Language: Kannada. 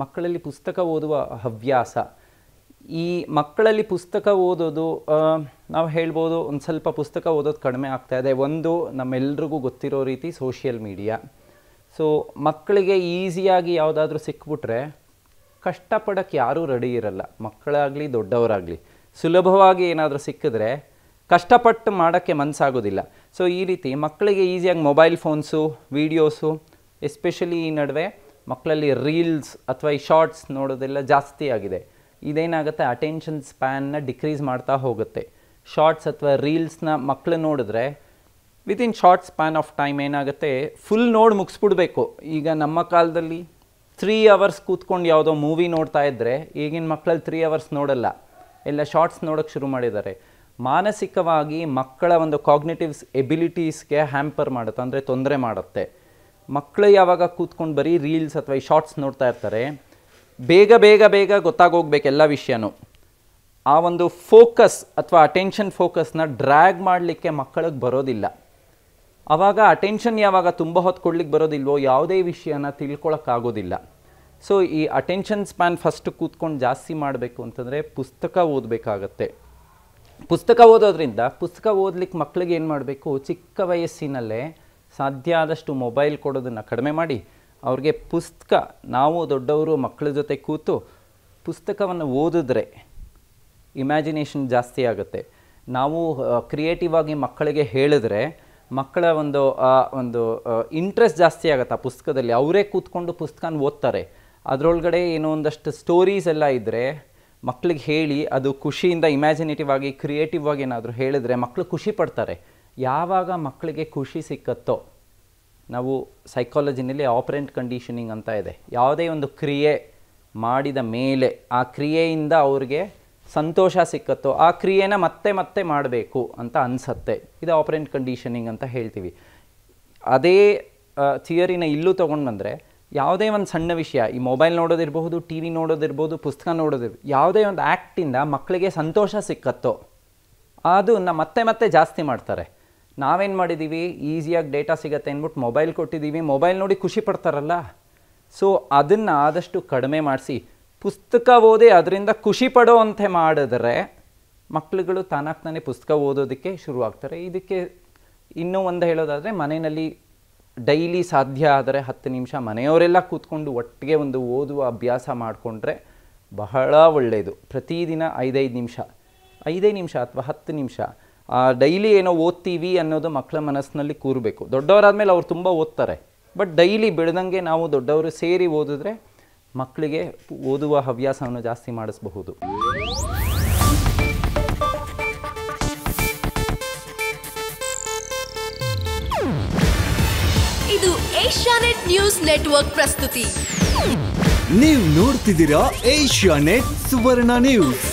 ಮಕ್ಕಳಲ್ಲಿ ಪುಸ್ತಕ ಓದುವ ಹವ್ಯಾಸ ಈ ಮಕ್ಕಳಲ್ಲಿ ಪುಸ್ತಕ ಓದೋದು ನಾವು ಹೇಳ್ಬೋದು ಒಂದು ಸ್ವಲ್ಪ ಪುಸ್ತಕ ಓದೋದು ಕಡಿಮೆ ಆಗ್ತಾ ಇದೆ ಒಂದು ನಮ್ಮೆಲ್ರಿಗೂ ಗೊತ್ತಿರೋ ರೀತಿ ಸೋಷಿಯಲ್ ಮೀಡಿಯಾ ಸೊ ಮಕ್ಕಳಿಗೆ ಈಸಿಯಾಗಿ ಯಾವುದಾದ್ರೂ ಸಿಕ್ಬಿಟ್ರೆ ಕಷ್ಟಪಡೋಕ್ಕೆ ಯಾರೂ ರೆಡಿ ಇರಲ್ಲ ಮಕ್ಕಳಾಗಲಿ ದೊಡ್ಡವರಾಗಲಿ ಸುಲಭವಾಗಿ ಏನಾದರೂ ಸಿಕ್ಕಿದ್ರೆ ಕಷ್ಟಪಟ್ಟು ಮಾಡೋಕ್ಕೆ ಮನಸ್ಸಾಗೋದಿಲ್ಲ ಸೊ ಈ ರೀತಿ ಮಕ್ಕಳಿಗೆ ಈಸಿಯಾಗಿ ಮೊಬೈಲ್ ಫೋನ್ಸು ವೀಡಿಯೋಸು ಎಸ್ಪೆಷಲಿ ಈ ನಡುವೆ ಮಕ್ಕಳಲ್ಲಿ ರೀಲ್ಸ್ ಅಥವಾ ಈ ಶಾರ್ಟ್ಸ್ ನೋಡೋದೆಲ್ಲ ಜಾಸ್ತಿ ಆಗಿದೆ ಇದೇನಾಗುತ್ತೆ ಅಟೆನ್ಷನ್ ಸ್ಪ್ಯಾನ್ನ ಡಿಕ್ರೀಸ್ ಮಾಡ್ತಾ ಹೋಗುತ್ತೆ ಶಾರ್ಟ್ಸ್ ಅಥವಾ ರೀಲ್ಸ್ನ ಮಕ್ಕಳು ನೋಡಿದ್ರೆ within short span of time ಏನಾಗುತ್ತೆ ಫುಲ್ ನೋಡಿ ಮುಗಿಸ್ಬಿಡ್ಬೇಕು ಈಗ ನಮ್ಮ ಕಾಲದಲ್ಲಿ ತ್ರೀ ಅವರ್ಸ್ ಕೂತ್ಕೊಂಡು ಯಾವುದೋ ಮೂವಿ ನೋಡ್ತಾ ಇದ್ದರೆ ಈಗಿನ ಮಕ್ಕಳಲ್ಲಿ ತ್ರೀ ಅವರ್ಸ್ ನೋಡಲ್ಲ ಎಲ್ಲ ಶಾರ್ಟ್ಸ್ ನೋಡೋಕ್ಕೆ ಶುರು ಮಾಡಿದ್ದಾರೆ ಮಾನಸಿಕವಾಗಿ ಮಕ್ಕಳ ಒಂದು ಕಾಗ್ನೇಟಿವ್ಸ್ ಎಬಿಲಿಟೀಸ್ಗೆ ಹ್ಯಾಂಪರ್ ಮಾಡುತ್ತೆ ಅಂದರೆ ತೊಂದರೆ ಮಾಡುತ್ತೆ ಮಕ್ಕಳು ಯಾವಾಗ ಕೂತ್ಕೊಂಡು ಬರೀ ರೀಲ್ಸ್ ಅಥವಾ ಈ ಶಾರ್ಟ್ಸ್ ನೋಡ್ತಾ ಇರ್ತಾರೆ ಬೇಗ ಬೇಗ ಬೇಗ ಗೊತ್ತಾಗೋಗ್ಬೇಕು ಎಲ್ಲ ವಿಷಯನೂ ಆ ಒಂದು ಫೋಕಸ್ ಅಥವಾ ಅಟೆನ್ಷನ್ ಫೋಕಸ್ನ ಡ್ರ್ಯಾಗ್ ಮಾಡಲಿಕ್ಕೆ ಮಕ್ಕಳಿಗೆ ಬರೋದಿಲ್ಲ ಆವಾಗ ಅಟೆನ್ಷನ್ ಯಾವಾಗ ತುಂಬ ಹೊತ್ತು ಕೊಡ್ಲಿಕ್ಕೆ ಬರೋದಿಲ್ವೋ ಯಾವುದೇ ವಿಷಯನ ತಿಳ್ಕೊಳಕ್ಕಾಗೋದಿಲ್ಲ ಸೊ ಈ ಅಟೆನ್ಷನ್ ಸ್ಪ್ಯಾನ್ ಫಸ್ಟ್ ಕೂತ್ಕೊಂಡು ಜಾಸ್ತಿ ಮಾಡಬೇಕು ಅಂತಂದರೆ ಪುಸ್ತಕ ಓದಬೇಕಾಗತ್ತೆ ಪುಸ್ತಕ ಓದೋದ್ರಿಂದ ಪುಸ್ತಕ ಓದ್ಲಿಕ್ಕೆ ಮಕ್ಕಳಿಗೆ ಏನು ಮಾಡಬೇಕು ಚಿಕ್ಕ ವಯಸ್ಸಿನಲ್ಲೇ ಸಾಧ್ಯ ಆದಷ್ಟು ಮೊಬೈಲ್ ಕೊಡೋದನ್ನು ಕಡಿಮೆ ಮಾಡಿ ಅವ್ರಿಗೆ ಪುಸ್ತಕ ನಾವು ದೊಡ್ಡವರು ಮಕ್ಕಳ ಜೊತೆ ಕೂತು ಪುಸ್ತಕವನ್ನು ಓದಿದ್ರೆ ಇಮ್ಯಾಜಿನೇಷನ್ ಜಾಸ್ತಿ ಆಗುತ್ತೆ ನಾವು ಕ್ರಿಯೇಟಿವ್ ಆಗಿ ಮಕ್ಕಳಿಗೆ ಹೇಳಿದ್ರೆ ಮಕ್ಕಳ ಒಂದು ಒಂದು ಇಂಟ್ರೆಸ್ಟ್ ಜಾಸ್ತಿ ಆಗುತ್ತೆ ಆ ಪುಸ್ತಕದಲ್ಲಿ ಅವರೇ ಕೂತ್ಕೊಂಡು ಪುಸ್ತಕನ ಓದ್ತಾರೆ ಅದರೊಳಗಡೆ ಏನೋ ಒಂದಷ್ಟು ಸ್ಟೋರೀಸ್ ಎಲ್ಲ ಇದ್ದರೆ ಮಕ್ಕಳಿಗೆ ಹೇಳಿ ಅದು ಖುಷಿಯಿಂದ ಇಮ್ಯಾಜಿನೇಟಿವ್ ಆಗಿ ಕ್ರಿಯೇಟಿವ್ ಆಗಿ ಏನಾದರೂ ಹೇಳಿದ್ರೆ ಮಕ್ಕಳು ಖುಷಿ ಪಡ್ತಾರೆ ಯಾವಾಗ ಮಕ್ಕಳಿಗೆ ಖುಷಿ ಸಿಕ್ಕತ್ತೋ ನಾವು ಸೈಕಾಲಜಿನಲ್ಲಿ ಆಪರೆಂಟ್ ಕಂಡೀಷನಿಂಗ್ ಅಂತ ಇದೆ ಯಾವುದೇ ಒಂದು ಕ್ರಿಯೆ ಮಾಡಿದ ಮೇಲೆ ಆ ಕ್ರಿಯೆಯಿಂದ ಅವ್ರಿಗೆ ಸಂತೋಷ ಸಿಕ್ಕತ್ತೋ ಆ ಕ್ರಿಯೆನ ಮತ್ತೆ ಮತ್ತೆ ಮಾಡಬೇಕು ಅಂತ ಅನಿಸತ್ತೆ ಇದು ಆಪರೆಂಟ್ ಕಂಡೀಷನಿಂಗ್ ಅಂತ ಹೇಳ್ತೀವಿ ಅದೇ ಥಿಯರಿನ ಇಲ್ಲೂ ತೊಗೊಂಡು ಬಂದರೆ ಯಾವುದೇ ಒಂದು ಸಣ್ಣ ವಿಷಯ ಈ ಮೊಬೈಲ್ ನೋಡೋದಿರ್ಬೋದು ಟಿ ವಿ ನೋಡೋದಿರ್ಬೋದು ಪುಸ್ತಕ ನೋಡೋದಿರ್ಬೋದು ಯಾವುದೇ ಒಂದು ಆ್ಯಕ್ಟಿಂದ ಮಕ್ಕಳಿಗೆ ಸಂತೋಷ ಸಿಕ್ಕತ್ತೋ ಅದನ್ನು ಮತ್ತೆ ಮತ್ತೆ ಜಾಸ್ತಿ ಮಾಡ್ತಾರೆ ನಾವೇನು ಮಾಡಿದ್ದೀವಿ ಈಸಿಯಾಗಿ ಡೇಟಾ ಸಿಗುತ್ತೆ ಅಂದ್ಬಿಟ್ಟು ಮೊಬೈಲ್ ಕೊಟ್ಟಿದ್ದೀವಿ ಮೊಬೈಲ್ ನೋಡಿ ಖುಷಿ ಪಡ್ತಾರಲ್ಲ ಸೊ ಅದನ್ನು ಆದಷ್ಟು ಕಡಿಮೆ ಮಾಡಿಸಿ ಪುಸ್ತಕ ಓದಿ ಅದರಿಂದ ಖುಷಿ ಪಡೋವಂತೆ ಮಾಡಿದ್ರೆ ಮಕ್ಕಳುಗಳು ತಾನಾಗ್ತಾನೆ ಪುಸ್ತಕ ಓದೋದಕ್ಕೆ ಶುರುವಾಗ್ತಾರೆ ಇದಕ್ಕೆ ಇನ್ನೂ ಒಂದು ಹೇಳೋದಾದರೆ ಮನೆಯಲ್ಲಿ ಡೈಲಿ ಸಾಧ್ಯ ಆದರೆ ಹತ್ತು ನಿಮಿಷ ಮನೆಯವರೆಲ್ಲ ಕೂತ್ಕೊಂಡು ಒಟ್ಟಿಗೆ ಒಂದು ಓದುವ ಅಭ್ಯಾಸ ಮಾಡಿಕೊಂಡ್ರೆ ಬಹಳ ಒಳ್ಳೆಯದು ಪ್ರತಿದಿನ ಐದೈದು ನಿಮಿಷ ಐದೈದು ನಿಮಿಷ ಅಥವಾ ಹತ್ತು ನಿಮಿಷ ಡೈಲಿ ಏನೋ ಓದ್ತೀವಿ ಅನ್ನೋದು ಮಕ್ಕಳ ಮನಸ್ಸಿನಲ್ಲಿ ಕೂರಬೇಕು ಮೇಲೆ ಅವ್ರು ತುಂಬ ಓದ್ತಾರೆ ಬಟ್ ಡೈಲಿ ಬೆಳೆದಂಗೆ ನಾವು ದೊಡ್ಡವರು ಸೇರಿ ಓದಿದ್ರೆ ಮಕ್ಕಳಿಗೆ ಓದುವ ಹವ್ಯಾಸವನ್ನು ಜಾಸ್ತಿ ಮಾಡಿಸಬಹುದು ಇದು ಏಷ್ಯಾನೆಟ್ ನ್ಯೂಸ್ ನೆಟ್ವರ್ಕ್ ಪ್ರಸ್ತುತಿ ನೀವು ನೋಡ್ತಿದ್ದೀರಾ ಏಷ್ಯಾನೆಟ್ ಸುವರ್ಣ ನ್ಯೂಸ್